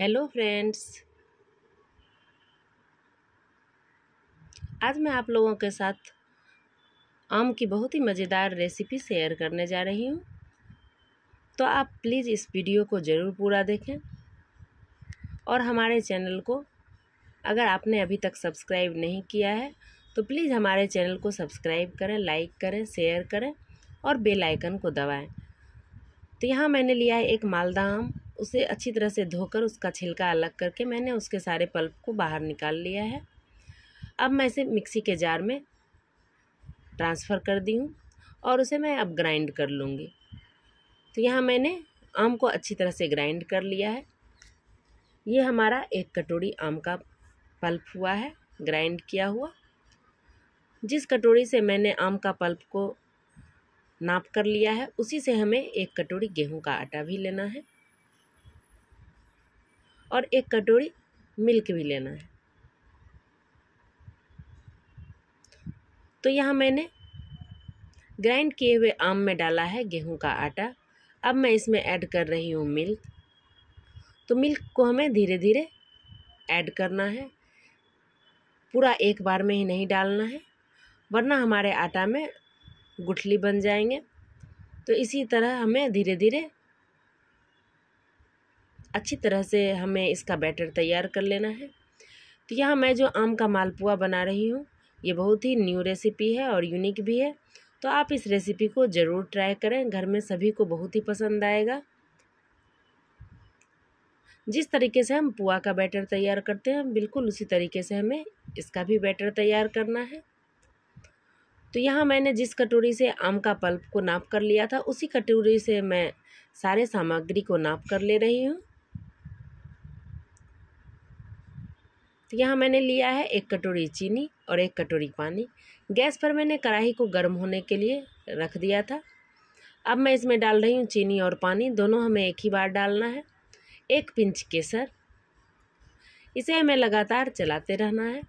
hello friends आज मैं आप लोगों के साथ आम की बहुत ही मज़ेदार रेसिपी शेयर करने जा रही हूँ तो आप प्लीज़ इस वीडियो को ज़रूर पूरा देखें और हमारे चैनल को अगर आपने अभी तक सब्सक्राइब नहीं किया है तो प्लीज़ हमारे चैनल को सब्सक्राइब करें लाइक करें शेयर करें और बेल आइकन को दबाएं तो यहाँ मैंने लिया है एक मालदा आम उसे अच्छी तरह से धोकर उसका छिलका अलग करके मैंने उसके सारे पल्प को बाहर निकाल लिया है अब मैं इसे मिक्सी के जार में ट्रांसफ़र कर दी हूँ और उसे मैं अब ग्राइंड कर लूँगी तो यहाँ मैंने आम को अच्छी तरह से ग्राइंड कर लिया है ये हमारा एक कटोरी आम का पल्प हुआ है ग्राइंड किया हुआ जिस कटोरी से मैंने आम का पल्प को नाप कर लिया है उसी से हमें एक कटोरी गेहूं का आटा भी लेना है और एक कटोरी मिल्क भी लेना है तो यहाँ मैंने ग्राइंड किए हुए आम में डाला है गेहूं का आटा अब मैं इसमें ऐड कर रही हूँ मिल्क तो मिल्क को हमें धीरे धीरे ऐड करना है पूरा एक बार में ही नहीं डालना है वरना हमारे आटा में गुठली बन जाएंगे तो इसी तरह हमें धीरे धीरे अच्छी तरह से हमें इसका बैटर तैयार कर लेना है तो यहाँ मैं जो आम का मालपुआ बना रही हूँ ये बहुत ही न्यू रेसिपी है और यूनिक भी है तो आप इस रेसिपी को ज़रूर ट्राई करें घर में सभी को बहुत ही पसंद आएगा जिस तरीके से हम पुआ का बैटर तैयार करते हैं बिल्कुल उसी तरीके से हमें इसका भी बैटर तैयार करना है तो यहाँ मैंने जिस कटोरी से आम का पल्प को नाप कर लिया था उसी कटोरी से मैं सारे सामग्री को नाप कर ले रही हूँ तो यहाँ मैंने लिया है एक कटोरी चीनी और एक कटोरी पानी गैस पर मैंने कढ़ाई को गर्म होने के लिए रख दिया था अब मैं इसमें डाल रही हूँ चीनी और पानी दोनों हमें एक ही बार डालना है एक पिंच केसर इसे हमें लगातार चलाते रहना है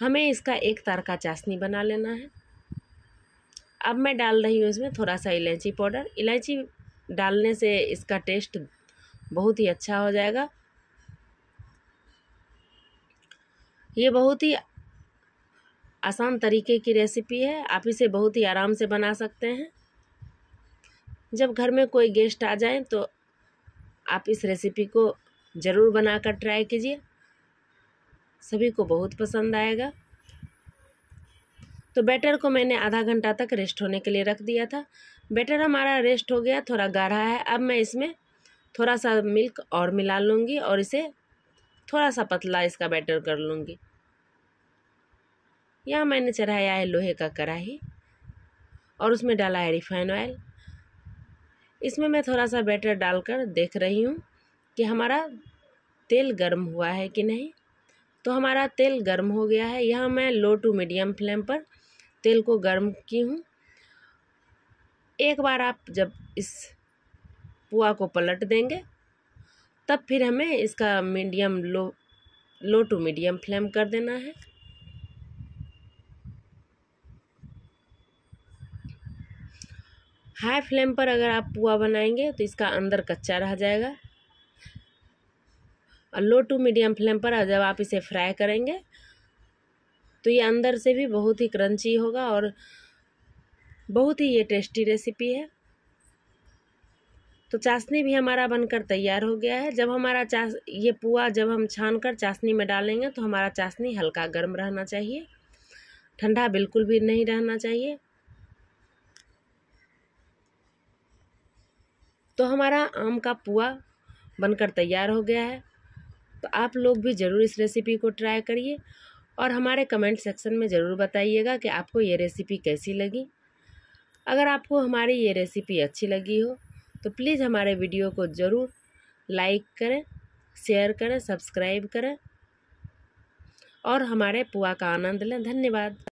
हमें इसका एक तार का चाशनी बना लेना है अब मैं डाल रही हूँ इसमें थोड़ा सा इलायची पाउडर इलायची डालने से इसका टेस्ट बहुत ही अच्छा हो जाएगा ये बहुत ही आसान तरीके की रेसिपी है आप इसे बहुत ही आराम से बना सकते हैं जब घर में कोई गेस्ट आ जाए तो आप इस रेसिपी को ज़रूर बनाकर ट्राई कीजिए सभी को बहुत पसंद आएगा तो बैटर को मैंने आधा घंटा तक रेस्ट होने के लिए रख दिया था बैटर हमारा रेस्ट हो गया थोड़ा गाढ़ा है अब मैं इसमें थोड़ा सा मिल्क और मिला लूँगी और इसे थोड़ा सा पतला इसका बैटर कर लूँगी यहाँ मैंने चढ़ाया है लोहे का कढ़ाही और उसमें डाला है रिफाइन ऑयल इसमें मैं थोड़ा सा बैटर डालकर देख रही हूँ कि हमारा तेल गर्म हुआ है कि नहीं तो हमारा तेल गर्म हो गया है यहाँ मैं लो टू मीडियम फ्लेम पर तेल को गर्म की हूँ एक बार आप जब इस पुआ को पलट देंगे तब फिर हमें इसका medium low low to medium flame कर देना है हाई फ्लेम पर अगर आप पुआ बनाएंगे तो इसका अंदर कच्चा रह जाएगा और लो टू मीडियम फ्लेम पर जब आप इसे फ्राई करेंगे तो ये अंदर से भी बहुत ही क्रंची होगा और बहुत ही ये टेस्टी रेसिपी है तो चाशनी भी हमारा बनकर तैयार हो गया है जब हमारा चास ये पुआ जब हम छान कर चाशनी में डालेंगे तो हमारा चाशनी हल्का गर्म रहना चाहिए ठंडा बिल्कुल भी नहीं रहना चाहिए तो हमारा आम का पुआ बनकर तैयार हो गया है तो आप लोग भी ज़रूर इस रेसिपी को ट्राई करिए और हमारे कमेंट सेक्शन में ज़रूर बताइएगा कि आपको ये रेसिपी कैसी लगी अगर आपको हमारी ये रेसिपी अच्छी लगी हो तो प्लीज़ हमारे वीडियो को ज़रूर लाइक करें शेयर करें सब्सक्राइब करें और हमारे पुआ का आनंद लें धन्यवाद